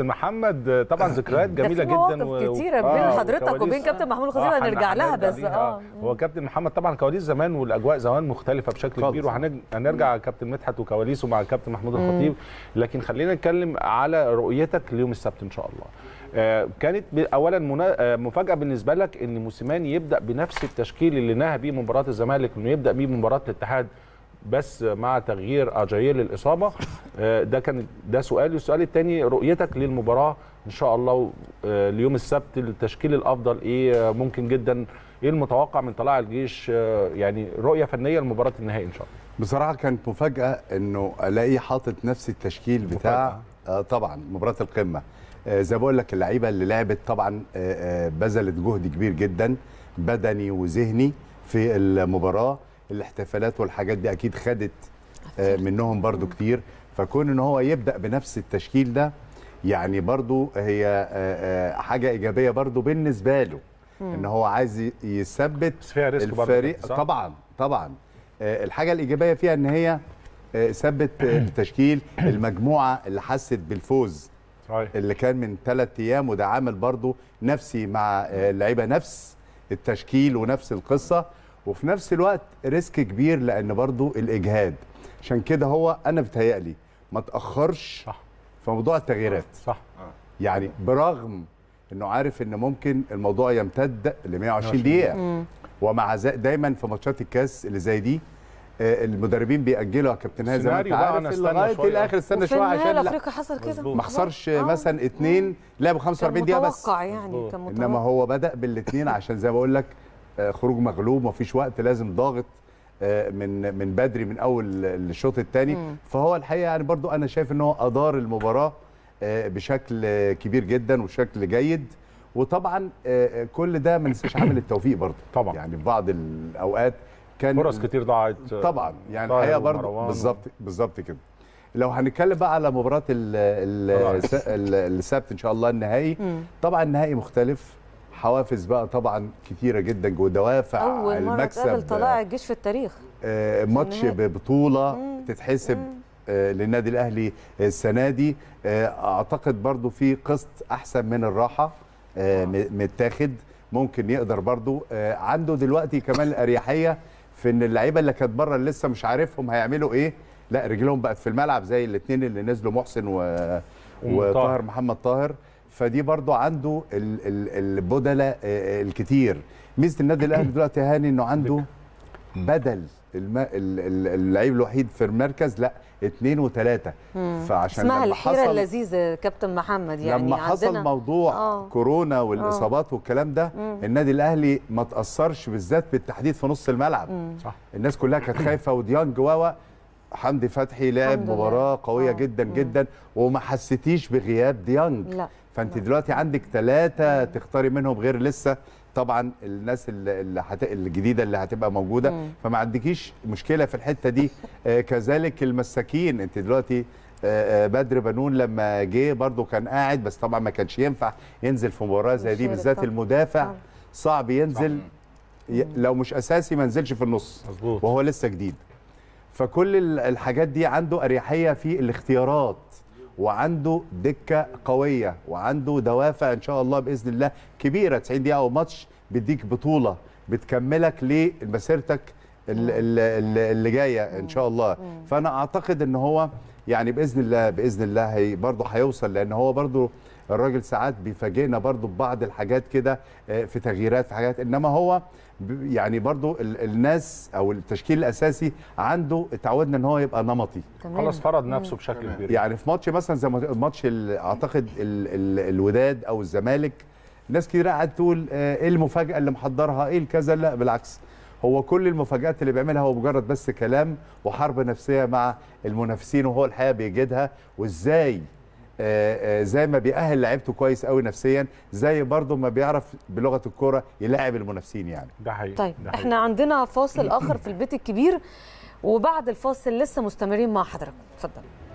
كابتن محمد طبعا آه. ذكريات جميله جدا مواقف كتيره و... آه، بين حضرتك وبين كابتن محمود الخطيب آه، هنرجع لها بس اه هو كابتن محمد طبعا كواليس زمان والاجواء زمان مختلفه بشكل خلص. كبير وهنرجع كابتن مدحت وكواليسه مع كابتن محمود الخطيب لكن خلينا نتكلم على رؤيتك ليوم السبت ان شاء الله كانت اولا مفاجاه بالنسبه لك ان موسيماني يبدا بنفس التشكيل اللي نهى بيه مباراه الزمالك انه يبدا بيه مباراه الاتحاد بس مع تغيير اجايل الاصابه آه، ده كان ده سؤالي السؤال الثاني رؤيتك للمباراه ان شاء الله آه، اليوم السبت التشكيل الافضل ايه آه، ممكن جدا ايه المتوقع من طلائع الجيش يعني رؤيه فنيه لمباراه النهائي ان شاء الله بصراحه كانت مفاجاه انه الاقي حاطط نفس التشكيل بتاع آه طبعا مباراه القمه زي بقول لك اللعيبه اللي لعبت طبعا بذلت جهد كبير جدا بدني وذهني في المباراه الاحتفالات والحاجات دي اكيد خدت آه، منهم برضو كتير فكون ان هو يبدا بنفس التشكيل ده يعني برضو هي آه، آه، حاجه ايجابيه برضو بالنسبه له ان هو عايز يثبت الفريق طبعا طبعا الحاجه الايجابيه فيها ان هي ثبت التشكيل المجموعه اللي حست بالفوز اللي كان من ثلاث ايام وده عامل برضو نفسي مع اللعيبه نفس التشكيل ونفس القصه وفي نفس الوقت ريسك كبير لان برضو الاجهاد عشان كده هو انا بتهيألي ما تاخرش صح في موضوع التغييرات صح آه. يعني برغم انه عارف ان ممكن الموضوع يمتد ل 120 دقيقه ومع ذلك دايما في ماتشات الكاس اللي زي دي آه، المدربين بيأجلوا يا كابتن هازم زي ما انت عارف لغايه الاخر استنى شويه عشان افريقيا حصل كده ما خسرش آه. مثلا اثنين لعبوا 45 دقيقه بس متوقع يعني كان متوقع انما هو بدأ بالاثنين عشان زي ما بقول لك آه، خروج مغلوب مفيش وقت لازم ضاغط آه، من من بدري من اول الشوط الثاني فهو الحقيقه يعني برضو انا شايف ان هو ادار المباراه آه، بشكل كبير جدا وبشكل جيد وطبعا كل ده ما ننساش عامل التوفيق برضو طبعا يعني في بعض الاوقات كان فرص كتير ضاعت طبعا يعني الحقيقه برضو بالظبط بالظبط كده لو هنتكلم بقى على مباراه السبت ان شاء الله النهائي طبعا النهائي مختلف حوافز بقى طبعا كتيره جدا ودوافع اول مره المكسب طلائع آه، الجيش في التاريخ آه، ماتش ببطوله مم. تتحسب مم. آه، للنادي الاهلي السنه دي اعتقد برضو في قسط احسن من الراحه متاخد ممكن يقدر برضو عنده دلوقتي كمان الاريحيه في ان اللعيبه اللي كانت بره اللي لسه مش عارفهم هيعملوا ايه لا رجلهم بقت في الملعب زي الاثنين اللي نزلوا محسن و... وطاهر محمد طاهر فدي برضو عنده البدلاء آه، آه، الكتير ميزه النادي الاهلي دلوقتي هاني انه عنده بدل اللعيب الوحيد في المركز لا اثنين وثلاثه فعشان اسمها لما حصل اللذيذه كابتن محمد يعني لما حصل عندنا موضوع آه. كورونا آه. والاصابات آه. والكلام ده مم. النادي الاهلي ما تاثرش بالذات بالتحديد في نص الملعب صح الناس كلها كانت خايفه وديانج واوا حمدي فتحي لعب مباراه قويه آه. جدا مم. جدا وما حسيتيش بغياب ديانج لا. فانت لا. دلوقتي عندك ثلاثه تختاري منهم غير لسه طبعا الناس اللي حت... الجديده اللي هتبقى موجوده مم. فما عندكيش مشكله في الحته دي آه كذلك المساكين انت دلوقتي آه, آه، بدر بنون لما جه برده كان قاعد بس طبعا ما كانش ينفع ينزل في مباراه زي دي بالذات المدافع اه. صعب ينزل لو مش اساسي ما نزلش في النص مزبوط. وهو لسه جديد فكل الحاجات دي عنده اريحيه في الاختيارات وعنده دكه قويه وعنده دوافع ان شاء الله باذن الله كبيره 90 دقيقه او ماتش بيديك بطوله بتكملك لمسيرتك اللي, اللي جايه ان شاء الله فانا اعتقد ان هو يعني باذن الله باذن الله هي برضه هيوصل لان هو برضه الراجل ساعات بيفاجئنا برضه ببعض الحاجات كده آه، في تغييرات في حاجات انما هو يعني برضو الناس او التشكيل الاساسي عنده اتعودنا ان هو يبقى نمطي خلاص فرض نفسه بشكل كبير يعني في ماتش مثلا زي ماتش اعتقد الـ الـ الوداد او الزمالك ناس كتير قاعد تقول آه، ايه المفاجاه اللي محضرها ايه الكذا لا بالعكس هو كل المفاجآت اللي بيعملها هو مجرد بس كلام وحرب نفسية مع المنافسين وهو الحقيقة بيجدها وازاي آه، آه، زي ما بيأهل لعيبته كويس قوي نفسيا زي برضه ما بيعرف بلغه الكوره يلاعب المنافسين يعني ده حقيقي طيب ده حقيقي. احنا عندنا فاصل اخر في البيت الكبير وبعد الفاصل لسه مستمرين مع حضرتك اتفضل